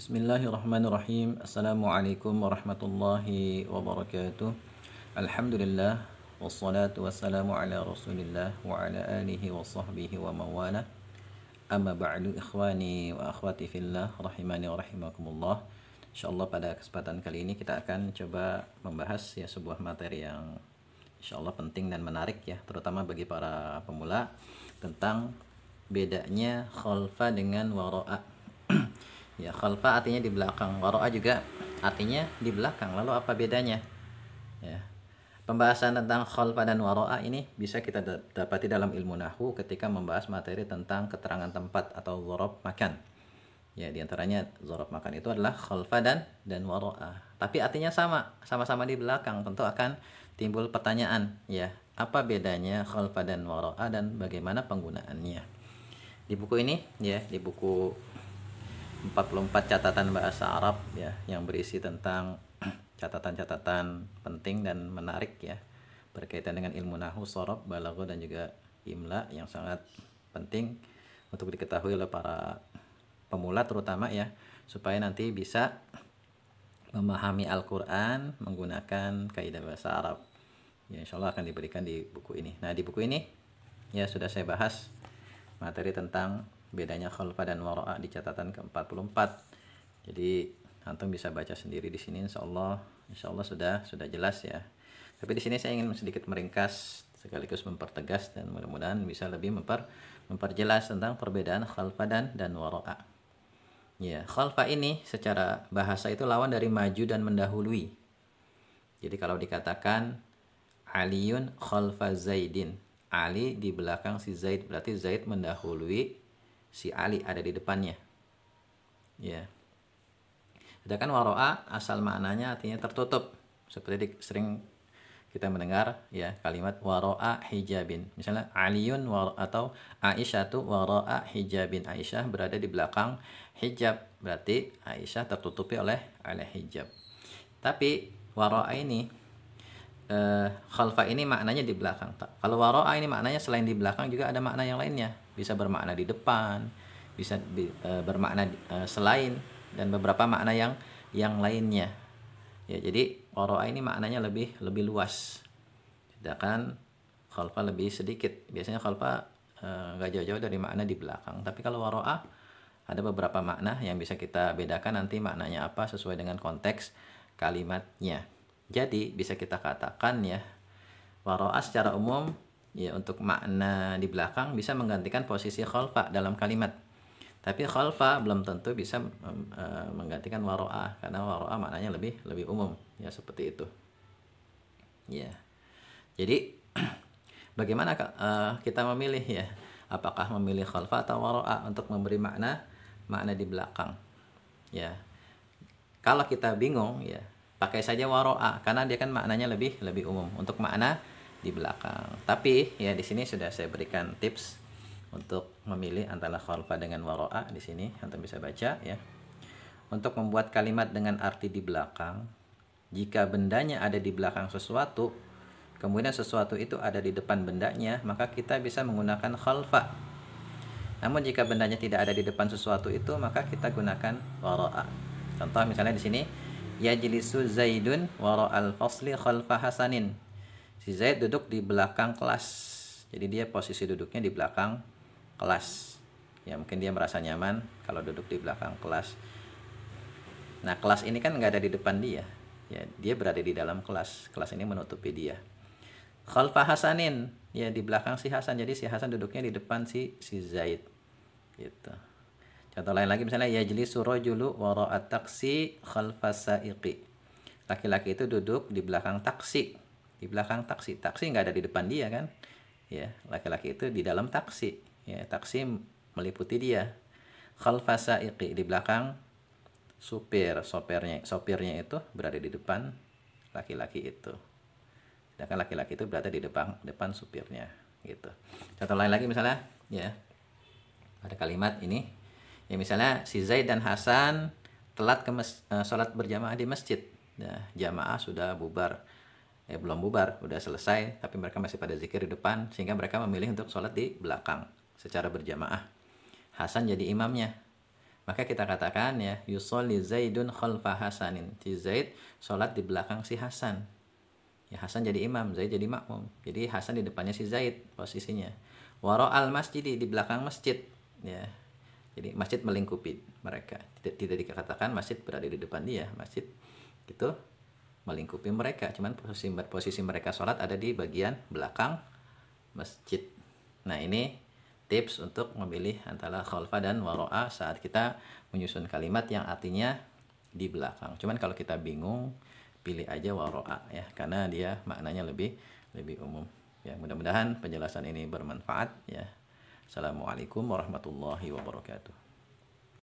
Bismillahirrahmanirrahim. Assalamualaikum warahmatullahi wabarakatuh. Alhamdulillah wassalatu wassalamu ala Rasulillah wa ala alihi wa sahbihi wa mawala. Amma ba'du ikhwani wa akhwati fillah rahimani wa rahimakumullah. Insyaallah pada kesempatan kali ini kita akan coba membahas ya sebuah materi yang insyaallah penting dan menarik ya terutama bagi para pemula tentang bedanya khalfa dengan wara'a ya khalfa artinya di belakang waroa juga artinya di belakang lalu apa bedanya ya pembahasan tentang khalfa dan waroa ini bisa kita dapati dalam ilmu nahu ketika membahas materi tentang keterangan tempat atau zorob makan ya diantaranya zorob makan itu adalah khalfa dan dan waroa tapi artinya sama sama-sama di belakang tentu akan timbul pertanyaan ya apa bedanya khalfa dan waroa dan bagaimana penggunaannya di buku ini ya di buku 44 catatan bahasa Arab ya yang berisi tentang catatan-catatan penting dan menarik ya berkaitan dengan ilmu nahu, sorob, balago dan juga imla yang sangat penting untuk diketahui oleh para pemula terutama ya supaya nanti bisa memahami Al-Quran menggunakan kaidah bahasa Arab ya insya Allah akan diberikan di buku ini nah di buku ini ya sudah saya bahas materi tentang bedanya khalfa dan wara'a di catatan ke-44 jadi antum bisa baca sendiri di sini insya Allah insya Allah sudah sudah jelas ya tapi di sini saya ingin sedikit meringkas sekaligus mempertegas dan mudah-mudahan bisa lebih memper memperjelas tentang perbedaan khalfa dan dan wara'a ya khalfa ini secara bahasa itu lawan dari maju dan mendahului jadi kalau dikatakan Aliun khalfa Zaidin Ali di belakang si Zaid berarti Zaid mendahului si Ali ada di depannya. Ya. Sedangkan waro'a asal maknanya artinya tertutup. Seperti sering kita mendengar ya kalimat waro'a hijabin. Misalnya Aliun war atau Aisyah itu waro'a hijabin. Aisyah berada di belakang hijab. Berarti Aisyah tertutupi oleh oleh hijab. Tapi waro'a ini eh, khalfa ini maknanya di belakang. Kalau waro'a ini maknanya selain di belakang juga ada makna yang lainnya bisa bermakna di depan, bisa e, bermakna e, selain dan beberapa makna yang yang lainnya. Ya, jadi qara'a ini maknanya lebih lebih luas. Sedangkan khalfa lebih sedikit. Biasanya khalfa e, nggak e, jauh-jauh dari makna di belakang. Tapi kalau waro'a ada beberapa makna yang bisa kita bedakan nanti maknanya apa sesuai dengan konteks kalimatnya. Jadi bisa kita katakan ya waro'a secara umum ya untuk makna di belakang bisa menggantikan posisi khalfa dalam kalimat. Tapi khalfa belum tentu bisa eh, menggantikan waro'ah karena waro'ah maknanya lebih lebih umum ya seperti itu. Ya. Jadi bagaimana eh, kita memilih ya? Apakah memilih khalfa atau waro'ah untuk memberi makna makna di belakang? Ya. Kalau kita bingung ya, pakai saja waro'ah karena dia kan maknanya lebih lebih umum. Untuk makna di belakang. Tapi ya di sini sudah saya berikan tips untuk memilih antara kholfa dengan waroa di sini anda bisa baca ya. Untuk membuat kalimat dengan arti di belakang, jika bendanya ada di belakang sesuatu, kemudian sesuatu itu ada di depan bendanya, maka kita bisa menggunakan kholfa. Namun jika bendanya tidak ada di depan sesuatu itu, maka kita gunakan waroa. Contoh misalnya di sini, ya jilisu zaidun waro'al fasli khalfa hasanin Si Zaid duduk di belakang kelas. Jadi dia posisi duduknya di belakang kelas. Ya mungkin dia merasa nyaman kalau duduk di belakang kelas. Nah kelas ini kan nggak ada di depan dia. Ya dia berada di dalam kelas. Kelas ini menutupi dia. Khalfa Hasanin ya di belakang si Hasan. Jadi si Hasan duduknya di depan si si Zaid. Gitu. Contoh lain lagi misalnya ya yajlisu rajulu waro taksi khalfa Saiki. Laki-laki itu duduk di belakang taksi di belakang taksi taksi nggak ada di depan dia kan ya laki-laki itu di dalam taksi ya taksi meliputi dia khalfasa iqi di belakang supir sopirnya sopirnya itu berada di depan laki-laki itu sedangkan laki-laki itu berada di depan depan supirnya gitu contoh lain lagi misalnya ya ada kalimat ini ya misalnya si Zaid dan Hasan telat ke mes, uh, berjamaah di masjid nah, jamaah sudah bubar ya belum bubar, udah selesai, tapi mereka masih pada zikir di depan, sehingga mereka memilih untuk sholat di belakang secara berjamaah. Hasan jadi imamnya. Maka kita katakan ya, yusolli Zaidun khalfa Hasanin. Si Zaid sholat di belakang si Hasan. Ya Hasan jadi imam, Zaid jadi makmum. Jadi Hasan di depannya si Zaid posisinya. Waro al masjid di belakang masjid. Ya, jadi masjid melingkupi mereka. Tidak, tidak dikatakan masjid berada di depan dia. Masjid itu melingkupi mereka. Cuman posisi posisi mereka sholat ada di bagian belakang masjid. Nah ini tips untuk memilih antara khalfa dan waro'a saat kita menyusun kalimat yang artinya di belakang. Cuman kalau kita bingung pilih aja waro'a ya karena dia maknanya lebih lebih umum. Ya mudah-mudahan penjelasan ini bermanfaat ya. Assalamualaikum warahmatullahi wabarakatuh.